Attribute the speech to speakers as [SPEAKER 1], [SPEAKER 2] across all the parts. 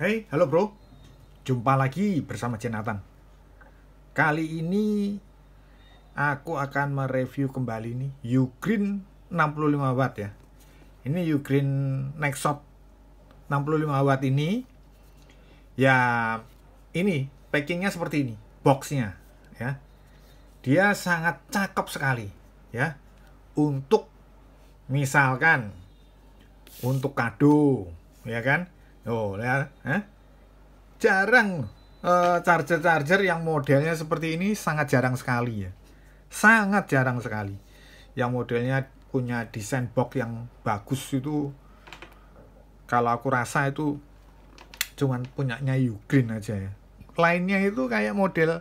[SPEAKER 1] Hey, halo bro. Jumpa lagi bersama Jenatan. Kali ini aku akan mereview kembali nih Ugreen 65 watt ya. Ini Ugreen Nexot 65 watt ini ya ini packingnya seperti ini, boxnya ya. Dia sangat cakep sekali ya untuk misalkan untuk kado ya kan Oh, ya, eh? jarang eh, charger-charger uh, charger yang modelnya seperti ini sangat jarang sekali ya. Sangat jarang sekali. Yang modelnya punya desain box yang bagus itu kalau aku rasa itu cuman punyanya Ugreen aja ya. Lainnya itu kayak model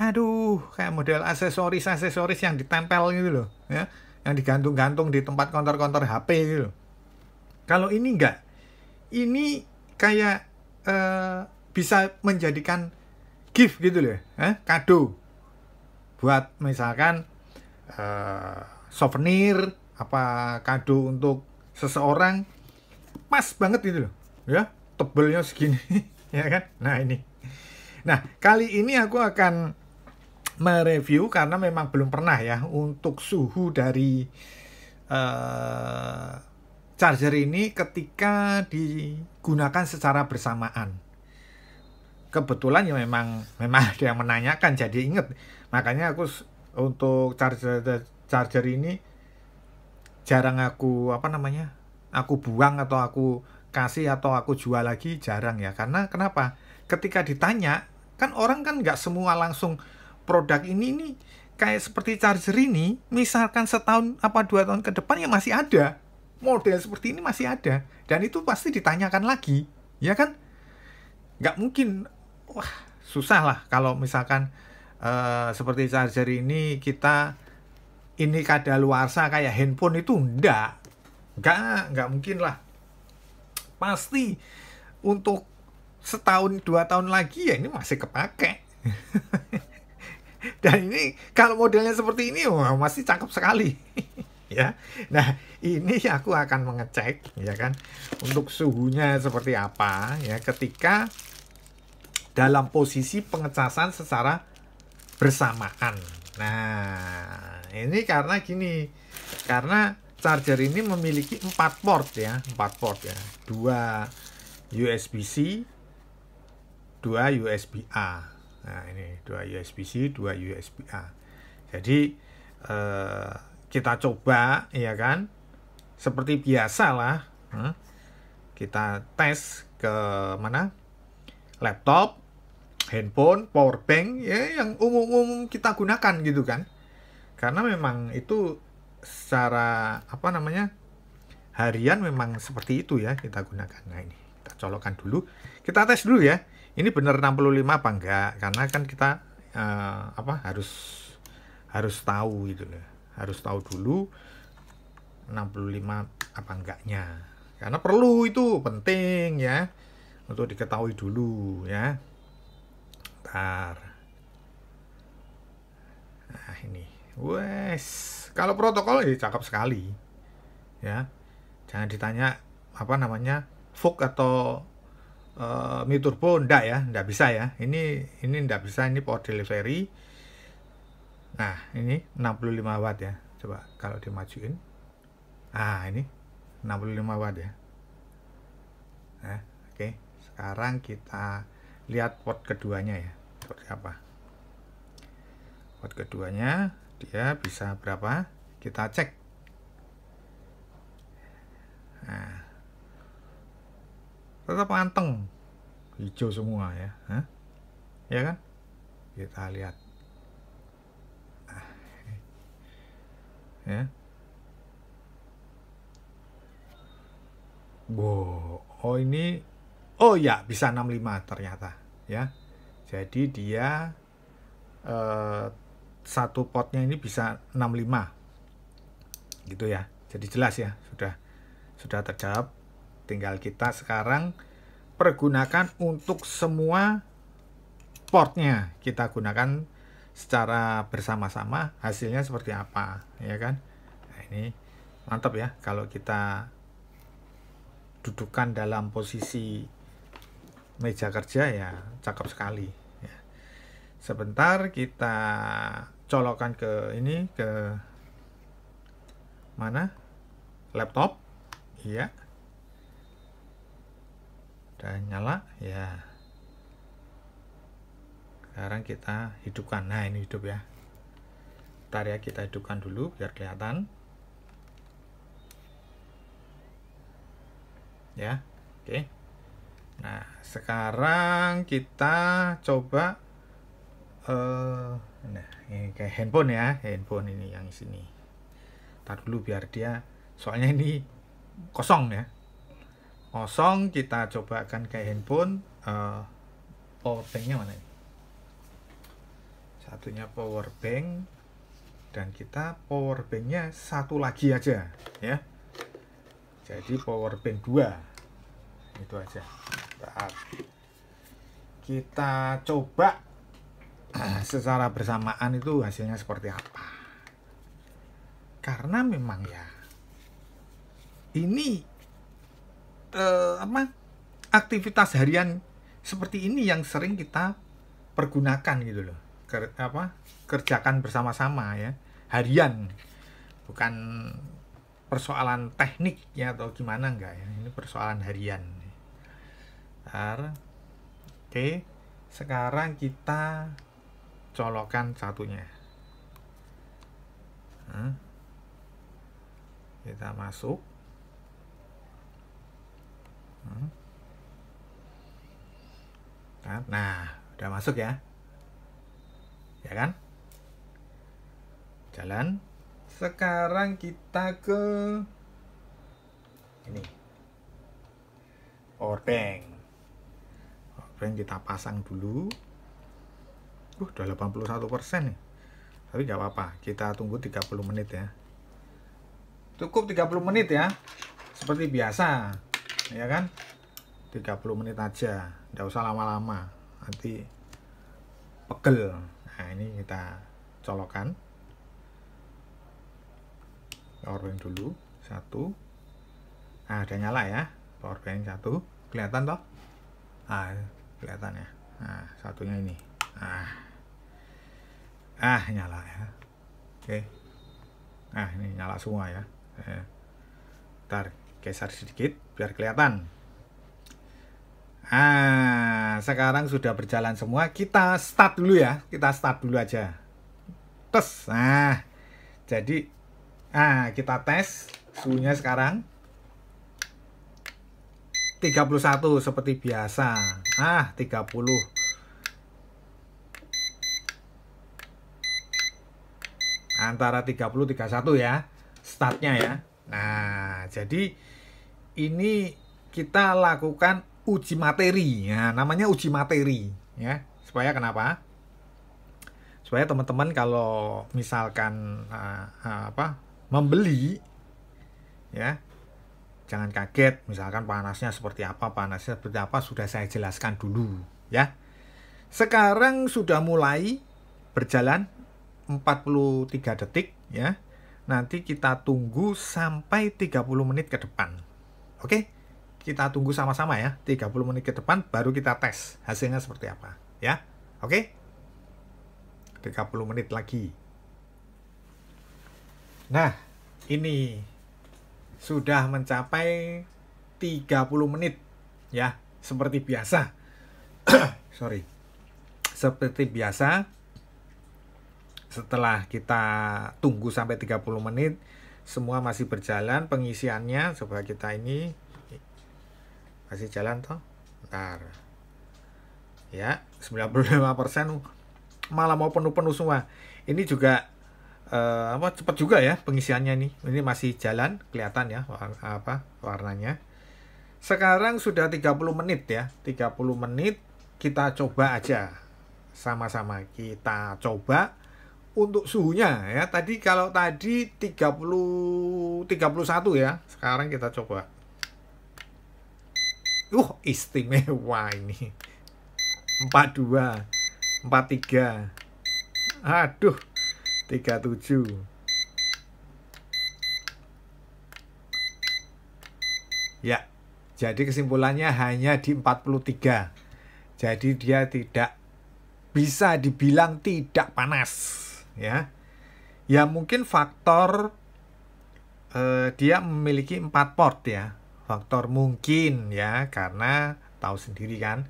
[SPEAKER 1] aduh, kayak model aksesoris-aksesoris yang ditempel gitu loh, ya. Yang digantung-gantung di tempat konter-konter HP gitu loh. Kalau ini enggak. Ini kayak uh, bisa menjadikan gift gitu loh, eh, kado buat misalkan uh, souvenir apa kado untuk seseorang pas banget gitu loh, ya tebelnya segini, ya kan? Nah ini, nah kali ini aku akan mereview karena memang belum pernah ya untuk suhu dari uh, charger ini ketika digunakan secara bersamaan kebetulan ya memang memang ada yang menanyakan jadi inget makanya aku untuk charger charger ini jarang aku apa namanya aku buang atau aku kasih atau aku jual lagi jarang ya karena kenapa ketika ditanya kan orang kan nggak semua langsung produk ini nih kayak seperti charger ini misalkan setahun apa dua tahun ke depan ya masih ada model seperti ini masih ada dan itu pasti ditanyakan lagi ya kan nggak mungkin wah susah lah kalau misalkan uh, seperti charger ini kita ini kada kadaluarsa kayak handphone itu enggak enggak enggak mungkin lah pasti untuk setahun dua tahun lagi ya ini masih kepake dan ini kalau modelnya seperti ini wah, masih cakep sekali ya. Nah, ini aku akan mengecek ya kan untuk suhunya seperti apa ya ketika dalam posisi pengecasan secara bersamaan. Nah, ini karena gini. Karena charger ini memiliki 4 port ya, 4 port ya. 2 USB-C, 2 USB-A. Nah, ini 2 USB-C, 2 USB-A. Jadi eh kita coba ya kan seperti biasa lah hmm? kita tes ke mana laptop handphone power bank ya yang umum-umum kita gunakan gitu kan karena memang itu secara apa namanya harian memang seperti itu ya kita gunakan nah ini kita colokkan dulu kita tes dulu ya ini benar 65 apa enggak karena kan kita uh, apa harus harus tahu gitu loh harus tahu dulu 65 apa enggaknya karena perlu itu penting ya untuk diketahui dulu ya Bentar. nah ini wes kalau protokol ya cakep sekali ya jangan ditanya apa namanya fuk atau uh, miturbo ndak enggak ya ndak bisa ya ini ini ndak bisa ini power delivery Nah, ini 65 watt ya. Coba kalau dimajuin. Ah, ini 65 watt ya. Nah, oke. Okay. Sekarang kita lihat port keduanya ya. Seperti apa. port keduanya dia bisa berapa? Kita cek. Nah. Tetap anteng. Hijau semua ya. Hah? Ya kan? Kita lihat. ya Wow, oh ini oh ya bisa 65 ternyata ya. Jadi dia eh, satu potnya ini bisa 65. Gitu ya. Jadi jelas ya, sudah sudah terjawab. Tinggal kita sekarang pergunakan untuk semua portnya. Kita gunakan secara bersama-sama hasilnya seperti apa ya kan nah, ini mantap ya kalau kita dudukan dalam posisi meja kerja ya cakep sekali ya. sebentar kita colokan ke ini ke mana laptop iya dan nyala ya sekarang kita hidupkan nah ini hidup ya ntar ya kita hidupkan dulu biar kelihatan ya oke nah sekarang kita coba uh, nah ini kayak handphone ya handphone ini yang sini tar dulu biar dia soalnya ini kosong ya kosong kita coba akan kayak handphone uh, power mana ini satunya power bank dan kita power banknya satu lagi aja ya jadi power bank 2 itu aja Bentar. kita coba secara bersamaan itu hasilnya seperti apa karena memang ya ini eh, apa aktivitas harian seperti ini yang sering kita pergunakan gitu loh ker, apa kerjakan bersama-sama ya harian bukan persoalan teknik ya atau gimana enggak ya ini persoalan harian Bentar. oke sekarang kita colokan satunya nah, kita masuk nah udah masuk ya ya kan jalan sekarang kita ke ini powerbank powerbank kita pasang dulu uh udah 81% nih tapi nggak apa-apa kita tunggu 30 menit ya cukup 30 menit ya seperti biasa ya kan 30 menit aja nggak usah lama-lama nanti pegel nah ini kita colokan powerbank dulu satu nah udah nyala ya powerbank satu kelihatan toh ah kelihatan ya nah satunya ini ah ah nyala ya oke nah ini nyala semua ya eh, ntar geser sedikit biar kelihatan Ah, sekarang sudah berjalan semua. Kita start dulu ya. Kita start dulu aja. Tes. Nah, jadi ah kita tes suhunya sekarang 31 seperti biasa. Ah, 30. Antara 30 31 ya. Startnya ya. Nah, jadi ini kita lakukan uji materi. Ya, namanya uji materi, ya. Supaya kenapa? Supaya teman-teman kalau misalkan uh, uh, apa? membeli ya. Jangan kaget misalkan panasnya seperti apa, panasnya seperti apa sudah saya jelaskan dulu, ya. Sekarang sudah mulai berjalan 43 detik ya. Nanti kita tunggu sampai 30 menit ke depan. Oke? Okay? kita tunggu sama-sama ya 30 menit ke depan baru kita tes hasilnya seperti apa ya oke okay? 30 menit lagi nah ini sudah mencapai 30 menit ya seperti biasa sorry seperti biasa setelah kita tunggu sampai 30 menit semua masih berjalan pengisiannya coba kita ini masih jalan toh ntar ya 95% malah mau penuh-penuh semua ini juga eh, apa cepat juga ya pengisiannya ini ini masih jalan kelihatan ya warna, apa warnanya sekarang sudah 30 menit ya 30 menit kita coba aja sama-sama kita coba untuk suhunya ya tadi kalau tadi 30 31 ya sekarang kita coba uh istimewa ini 42 43 aduh 37 ya jadi kesimpulannya hanya di 43 jadi dia tidak bisa dibilang tidak panas ya ya mungkin faktor eh, dia memiliki 4 port ya faktor mungkin ya karena tahu sendiri kan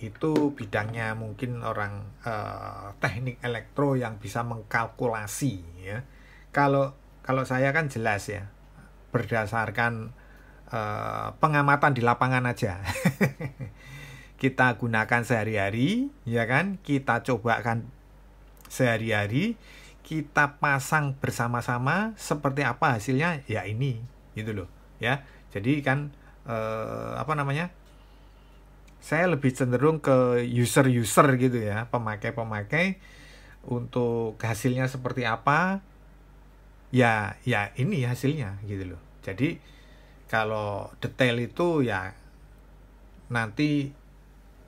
[SPEAKER 1] itu bidangnya mungkin orang eh, teknik elektro yang bisa mengkalkulasi ya kalau kalau saya kan jelas ya berdasarkan eh, pengamatan di lapangan aja kita gunakan sehari-hari ya kan kita cobakan sehari-hari kita pasang bersama-sama seperti apa hasilnya ya ini gitu loh ya jadi kan eh, apa namanya saya lebih cenderung ke user-user gitu ya pemakai-pemakai untuk hasilnya seperti apa ya ya ini hasilnya gitu loh jadi kalau detail itu ya nanti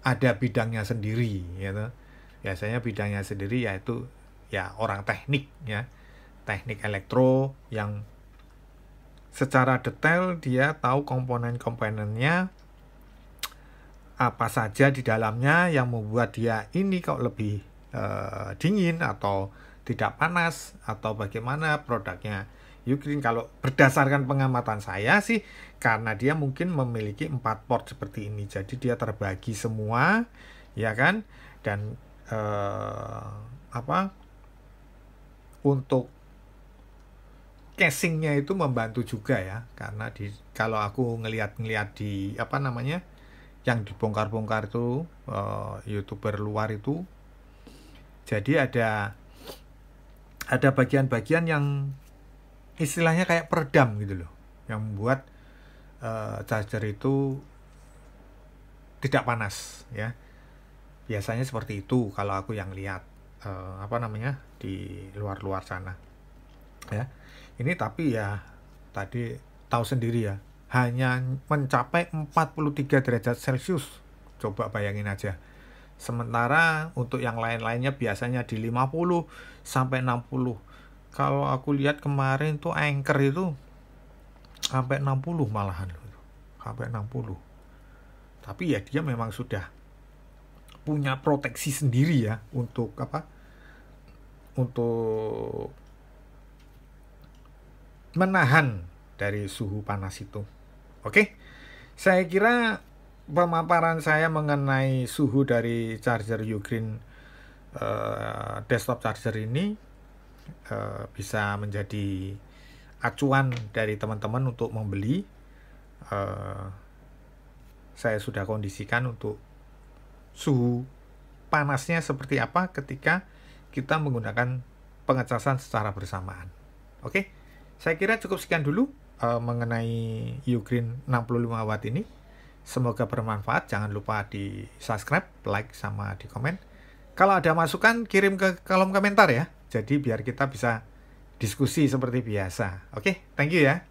[SPEAKER 1] ada bidangnya sendiri gitu biasanya bidangnya sendiri yaitu ya orang teknik ya teknik elektro yang secara detail dia tahu komponen-komponennya apa saja di dalamnya yang membuat dia ini kok lebih e, dingin atau tidak panas atau bagaimana produknya Ukraine kalau berdasarkan pengamatan saya sih karena dia mungkin memiliki empat port seperti ini jadi dia terbagi semua ya kan dan e, apa untuk casingnya itu membantu juga ya karena di kalau aku ngelihat-ngelihat di apa namanya yang dibongkar-bongkar itu uh, youtuber luar itu jadi ada ada bagian-bagian yang istilahnya kayak peredam gitu loh yang membuat uh, charger itu tidak panas ya biasanya seperti itu kalau aku yang lihat uh, apa namanya di luar-luar sana ya ini tapi ya tadi tahu sendiri ya, hanya mencapai 43 derajat Celcius. Coba bayangin aja. Sementara untuk yang lain-lainnya biasanya di 50 sampai 60. Kalau aku lihat kemarin tuh anchor itu sampai 60 malahan sampai 60. Tapi ya dia memang sudah punya proteksi sendiri ya untuk apa? Untuk menahan dari suhu panas itu. Oke, saya kira pemaparan saya mengenai suhu dari charger Ugreen uh, desktop charger ini uh, bisa menjadi acuan dari teman-teman untuk membeli. Uh, saya sudah kondisikan untuk suhu panasnya seperti apa ketika kita menggunakan pengecasan secara bersamaan. Oke. Okay? Saya kira cukup sekian dulu uh, mengenai Ugreen 65 watt ini. Semoga bermanfaat. Jangan lupa di subscribe, like, sama di komen. Kalau ada masukan, kirim ke kolom komentar ya. Jadi biar kita bisa diskusi seperti biasa. Oke, okay, thank you ya.